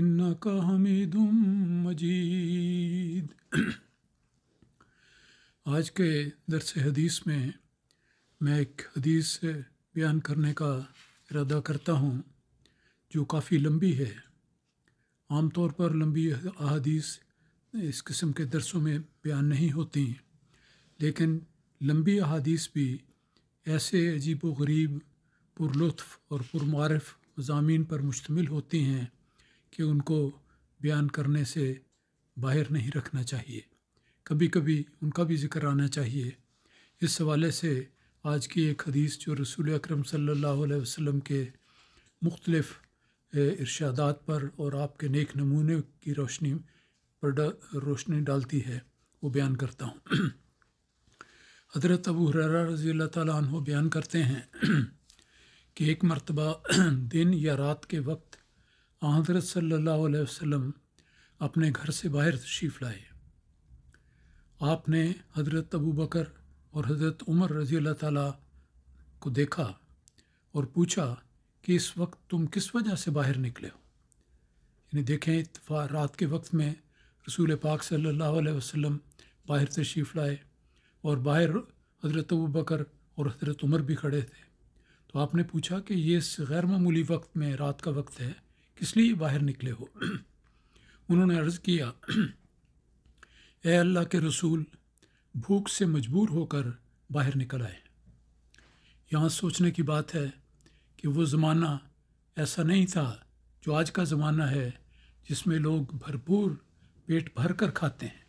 इन्नक हमीदुम मजीद आज के दरस हदीस में मैं एक हदीस बयान करने का इरादा करता हूँ जो काफ़ी लंबी है आम तौर पर लंबी अदीस इस किस्म के दरसों में बयान नहीं होती लेकिन लंबी अदीस भी ऐसे अजीब व गरीब पुरलुत्फ़ और पुरमारफ मजामी पर मुश्तमिल होती हैं कि उनको बयान करने से बाहर नहीं रखना चाहिए कभी कभी उनका भी जिक्र आना चाहिए इस हवाले से आज की एक हदीस जो रसूल अक्रम सम के मुख्तलफ़ इर्शादात पर और आपके नेक नमूने की रोशनी पर डा, रोशनी डालती है वो बयान करता हूँ हज़रत अबू हरा रज़ी अल्लाह बयान करते हैं कि एक मरतबा दिन या रात के वक्त हज़रत सल्लल्लाहु अलैहि वसल्लम अपने घर से बाहर तशीफ़ लाए आपने हज़रत अबू बकर और हज़रत उमर रज़ी अल्लाह ताला को देखा और पूछा कि इस वक्त तुम किस वजह से बाहर निकले हो यानी देखें इतफा रात के वक्त में रसूल पाक सल्लल्लाहु अलैहि वसल्लम बाहर तशरीफ़ लाए और बाहर हज़रत अबू बकर और हज़रत उमर भी खड़े थे तो आपने पूछा कि ये इस गैर मामूली वक्त में रात का वक्त है किस लिए बाहर निकले हो उन्होंने अर्ज़ किया ए अल्लाह के रसूल भूख से मजबूर होकर बाहर निकल आए यहाँ सोचने की बात है कि वो ज़माना ऐसा नहीं था जो आज का ज़माना है जिसमें लोग भरपूर पेट भर कर खाते हैं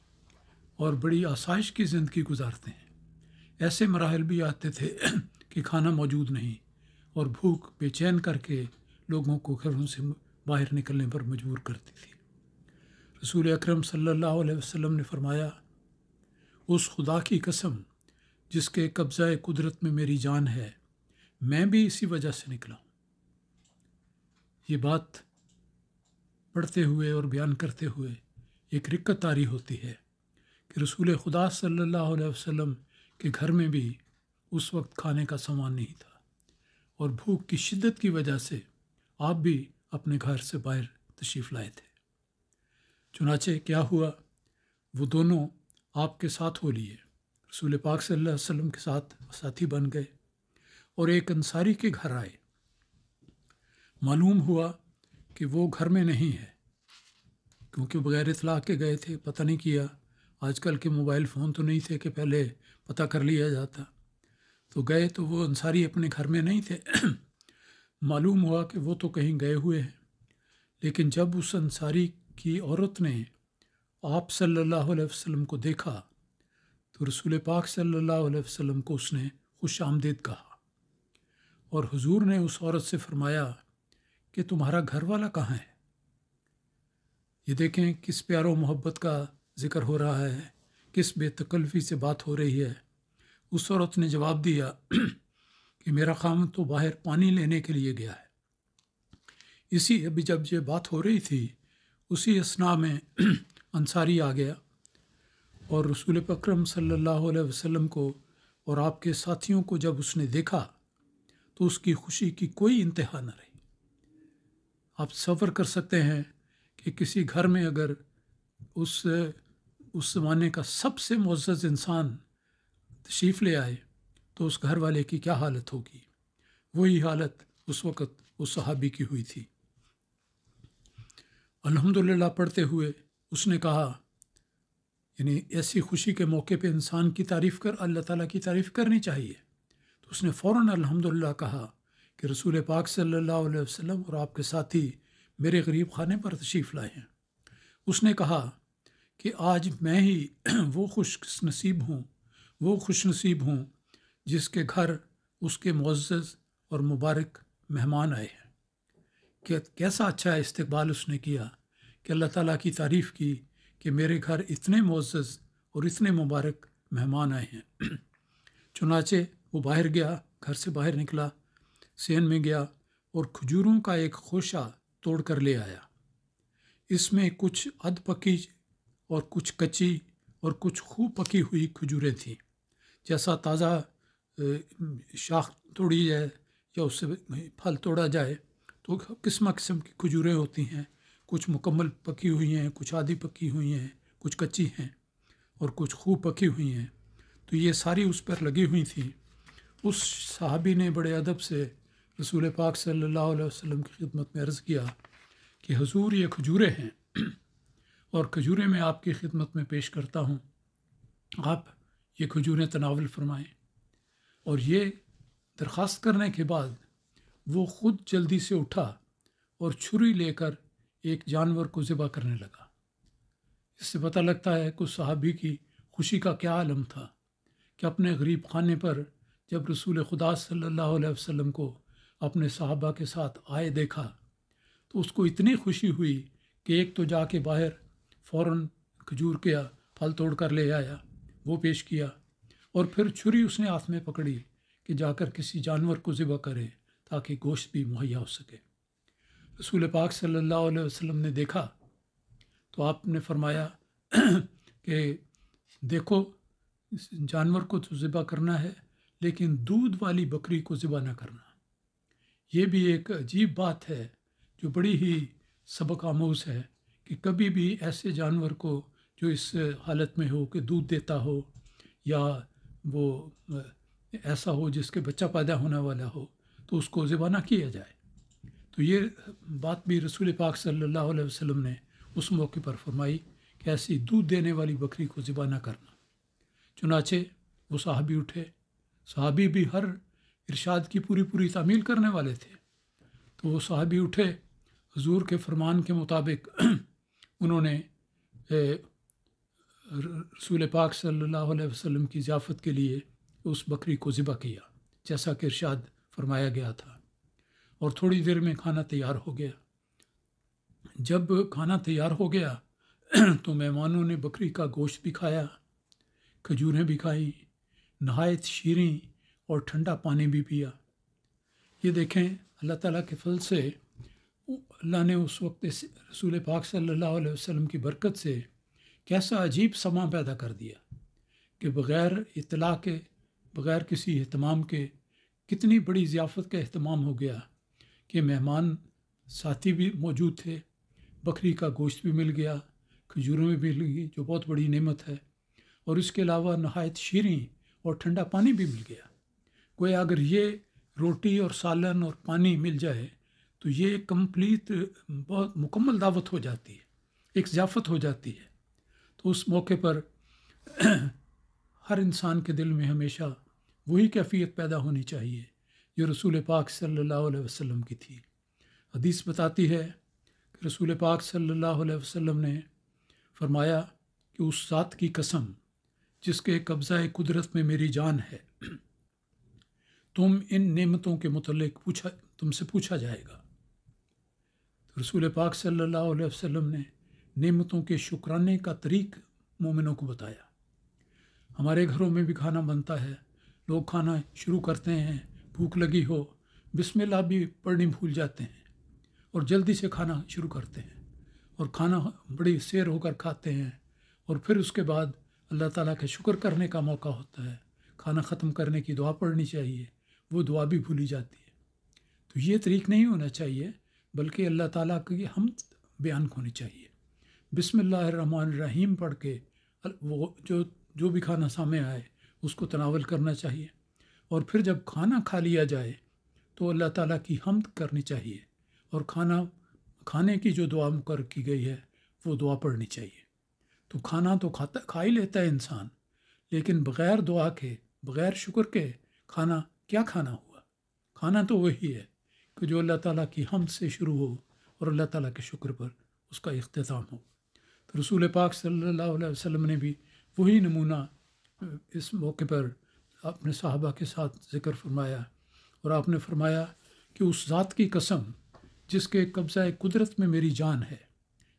और बड़ी आसाइश की ज़िंदगी गुजारते हैं ऐसे मराहल भी आते थे कि खाना मौजूद नहीं और भूख बेचैन करके लोगों को घरों से बाहर निकलने पर मजबूर करती थी रसूल अकरम सल्लल्लाहु अलैहि वसल्लम ने फरमाया उस खुदा की कसम जिसके कब्ज़ा कुदरत में मेरी जान है मैं भी इसी वजह से निकला ये बात पढ़ते हुए और बयान करते हुए एक रिक्कत तारी होती है कि रसूल खुदा सल्लल्लाहु अलैहि वसल्लम के घर में भी उस वक्त खाने का सामान नहीं था और भूख की शिद्दत की वजह से आप भी अपने घर से बाहर तशीफ़ लाए थे चुनाचे क्या हुआ वो दोनों आपके साथ हो लिए रसूल पाक सल्लल्लाहु अलैहि वसल्लम के साथ साथी बन गए और एक अंसारी के घर आए मालूम हुआ कि वो घर में नहीं है क्योंकि बगैर इतला के गए थे पता नहीं किया आजकल के मोबाइल फ़ोन तो नहीं थे कि पहले पता कर लिया जाता तो गए तो वो अंसारी अपने घर में नहीं थे मालूम हुआ कि वो तो कहीं गए हुए हैं लेकिन जब उस अंसारी की औरत ने आप सल्लल्लाहु अलैहि वसल्लम को देखा तो रसूल पाक सल्लल्लाहु अलैहि वसल्लम को उसने खुश आमदेद कहा और हुजूर ने उस औरत से फरमाया कि तुम्हारा घर वाला कहाँ है ये देखें किस प्यारो मोहब्बत का जिक्र हो रहा है किस बेतकल्फ़ी से बात हो रही है उस औरत ने जवाब दिया कि मेरा खाम तो बाहर पानी लेने के लिए गया है इसी अभी जब ये बात हो रही थी उसी असना में अंसारी आ गया और रसूल पक्रम सल्लल्लाहु अलैहि वसल्लम को और आपके साथियों को जब उसने देखा तो उसकी खुशी की कोई इंतहा न रही आप सफ़र कर सकते हैं कि किसी घर में अगर उस उस ज़माने का सबसे मुज्ज़ इंसान तशीफ़ ले आए तो उस घर वाले की क्या हालत होगी वही हालत उस वक़्त उस सहाबी की हुई थी अल्हम्दुलिल्लाह पढ़ते हुए उसने कहा यानी ऐसी खुशी के मौके पे इंसान की तारीफ़ कर अल्लाह ताला की तारीफ़ करनी चाहिए तो उसने फ़ौर अल्हम्दुलिल्लाह कहा कि रसूल पाक सल्लल्लाहु अलैहि वसल्लम और आपके साथी मेरे गरीब खाने पर तशीफ़ लाए हैं उसने कहा कि आज मैं ही वो खुश नसीब हूँ वो खुश नसीब हूँ जिसके घर उसके मुज्ज़ और मुबारक मेहमान आए हैं क्या कैसा अच्छा इस्तबाल उसने किया कि अल्लाह ताला की तारीफ़ की कि मेरे घर इतने मुज्ज़ और इतने मुबारक मेहमान आए हैं चुनाचे वो बाहर गया घर से बाहर निकला सेन में गया और खजूरों का एक खोशा तोड़ कर ले आया इसमें कुछ अध पकी और कुछ कच्ची और कुछ खूब पकी हुई खजूरें थीं जैसा ताज़ा शाख तोड़ी जाए या उससे फल तोड़ा जाए तो किस्म किस्म की खजूरें होती हैं कुछ मुकम्मल पकी हुई हैं कुछ आधी पकी हुई हैं कुछ कच्ची हैं और कुछ खूब पकी हुई हैं तो ये सारी उस पर लगी हुई थी उस साहबी ने बड़े अदब से रसूल पाक सल्लल्लाहु अलैहि वसल्लम की खिदमत में अर्ज़ किया कि हजूर ये खजूरें हैं और खजूरें मैं आपकी खिदमत में पेश करता हूँ आप ये खजूरें तनावल फरमाएँ और ये दरख्वास्त करने के बाद वो खुद जल्दी से उठा और छुरी लेकर एक जानवर को ज़िबा करने लगा इससे पता लगता है कि साहबी की खुशी का क्या आलम था कि अपने गरीब खाने पर जब रसूल खुदा सल्लल्लाहु अलैहि वसल्लम को अपने साहबा के साथ आए देखा तो उसको इतनी खुशी हुई कि एक तो जाके बाहर फ़ौर खजूर के फल तोड़ कर ले आया वो पेश किया और फिर छुरी उसने हाथ में पकड़ी कि जाकर किसी जानवर को ज़िबा करे ताकि गोश्त भी मुहैया हो सके रसूल पाक सल्लल्लाहु अलैहि वसल्लम ने देखा तो आपने फरमाया कि देखो जानवर को तो ज़िबा करना है लेकिन दूध वाली बकरी को ज़िबा ना करना ये भी एक अजीब बात है जो बड़ी ही सबक आमोज है कि कभी भी ऐसे जानवर को जो इस हालत में हो कि दूध देता हो या वो ऐसा हो जिसके बच्चा पैदा होने वाला हो तो उसको ज़िबा ना किया जाए तो ये बात भी रसूल पाक सल्लल्लाहु अलैहि वसल्लम ने उस मौके पर फरमाई कि ऐसी दूध देने वाली बकरी को ज़िबा ना करना चुनाचे वो साहबी उठे साहबी भी हर इरशाद की पूरी पूरी तामील करने वाले थे तो वो साहबी उठे हजूर के फरमान के मुताबिक उन्होंने रसूल पाक सल्लल्लाहु अलैहि वसल्लम की ज़ियाफ़त के लिए उस बकरी को ज़िबा किया जैसा कि इरशाद फरमाया गया था और थोड़ी देर में खाना तैयार हो गया जब खाना तैयार हो गया तो मेहमानों ने बकरी का गोश्त भी खाया खजूरें भी खाई नहायत शीरें और ठंडा पानी भी पिया ये देखें अल्लाह ताला के फल से अल्लाह ने उस वक्त रसूल पाक सल्लल्लाहु अलैहि वसल्लम की बरकत से कैसा अजीब समा पैदा कर दिया कि बग़ैर इतला के बग़ैर किसी अहतमाम के कितनी बड़ी ज़ियाफ़त का अहतमाम हो गया कि मेहमान साथी भी मौजूद थे बकरी का गोश्त भी मिल गया में भी मिल गई जो बहुत बड़ी नेमत है और इसके अलावा नहायत शीरें और ठंडा पानी भी मिल गया कोई अगर ये रोटी और सालन और पानी मिल जाए तो ये कम्प्लीट बहुत मुकम्मल दावत हो जाती है एक ज़ियाफ़त हो जाती है उस मौके पर हर इंसान के दिल में हमेशा वही कैफियत पैदा होनी चाहिए जो रसूल पाक सल्लल्लाहु अलैहि वसल्लम की थी हदीस बताती है कि रसूल पाक सल्लल्लाहु अलैहि वसल्लम ने फरमाया कि उस सात की कसम जिसके कब्ज़ा कुदरत में मेरी जान है तुम इन नेमतों के मतलब पूछा तुमसे पूछा जाएगा तो रसूल पाक सल्लल्लाहु अलैहि वसल्लम ने नेमतों के शुक्राने का तरीक मोमिनों को बताया हमारे घरों में भी खाना बनता है लोग खाना शुरू करते हैं भूख लगी हो बिस्मिल्लाह भी पढ़नी भूल जाते हैं और जल्दी से खाना शुरू करते हैं और खाना बड़ी सैर होकर खाते हैं और फिर उसके बाद अल्लाह ताला के शुक्र करने का मौका होता है खाना ख़त्म करने की दुआ पढ़नी चाहिए वो दुआ भी भूली जाती है तो ये तरीक नहीं होना चाहिए बल्कि अल्लाह ताला की हम बयान होनी चाहिए बिसमीम पढ़ के वो जो जो भी खाना सामने आए उसको तनावल करना चाहिए और फिर जब खाना खा लिया जाए तो अल्लाह ताला की हमद करनी चाहिए और खाना खाने की जो दुआ मुकर की गई है वो दुआ पढ़नी चाहिए तो खाना तो खाता खा ही लेता है इंसान लेकिन बग़ैर दुआ के बग़ैर शुक्र के खाना क्या खाना हुआ खाना तो वही है कि जो अल्लाह ताली की हम से शुरू हो और अल्लाह ताली के शुक्र पर उसका अख्ताम हो तो रसूल पाक सल्लल्लाहु अलैहि वसल्लम ने भी वही नमूना इस मौके पर अपने साहबा के साथ जिक्र फरमाया और आपने फरमाया कि उस ज़ात की कसम जिसके कब्ज़ा कुदरत में मेरी जान है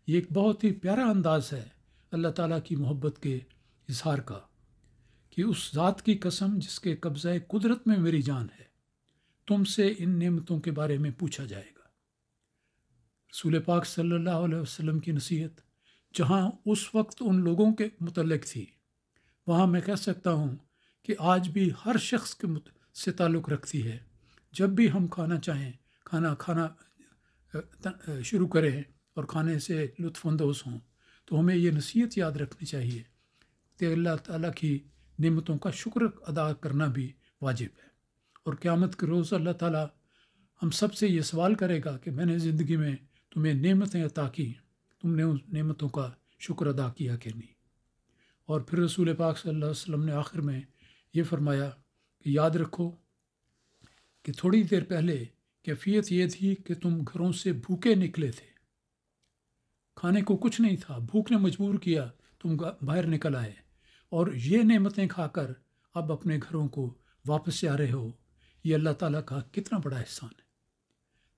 ये एक बहुत ही प्यारा अंदाज़ है अल्लाह ताला की मोहब्बत के इजहार का कि उस ज़ात की कसम जिसके कब्ज़ा कुदरत में मेरी जान है तुमसे इन नेमतों के बारे में पूछा जाएगा रसूल पाक सल्लल्लाहु अलैहि वसल्लम की नसीहत जहाँ उस वक्त उन लोगों के मतलब थी वहाँ मैं कह सकता हूँ कि आज भी हर शख्स के से ताल्लुक़ रखती है जब भी हम खाना चाहें खाना खाना शुरू करें और खाने से लुफानंदोज़ हों तो हमें यह नसीहत याद रखनी चाहिए कि अल्लाह ताला की नेमतों का शुक्र अदा करना भी वाजिब है और क़्यामत के रोज़ अल्लाह ताला हम सबसे ये सवाल करेगा कि मैंने ज़िंदगी में तुम्हें नेमतें अता की तुमने उन नेमतों का शुक्र अदा किया कि नहीं और फिर रसूल पाक सल्लल्लाहु अलैहि वसल्लम ने आखिर में ये फरमाया कि याद रखो कि थोड़ी देर पहले कैफियत ये थी कि तुम घरों से भूखे निकले थे खाने को कुछ नहीं था भूख ने मजबूर किया तुम बाहर निकल आए और ये नेमतें खाकर अब अपने घरों को वापस से आ रहे हो ये अल्लाह ताला का कितना बड़ा एहसान है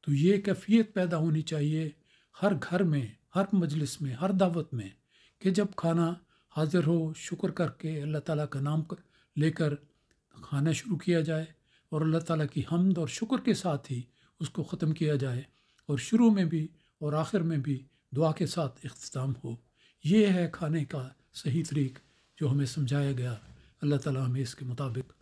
तो ये कैफियत पैदा होनी चाहिए हर घर में हर मजलिस में हर दावत में कि जब खाना हाजिर हो शुक्र करके अल्लाह ताला का नाम लेकर खाना शुरू किया जाए और अल्लाह ताला की हमद और शुक्र के साथ ही उसको ख़त्म किया जाए और शुरू में भी और आखिर में भी दुआ के साथ अख्ताम हो ये है खाने का सही तरीक़ जो हमें समझाया गया अल्लाह ताला हमें इसके मुताबिक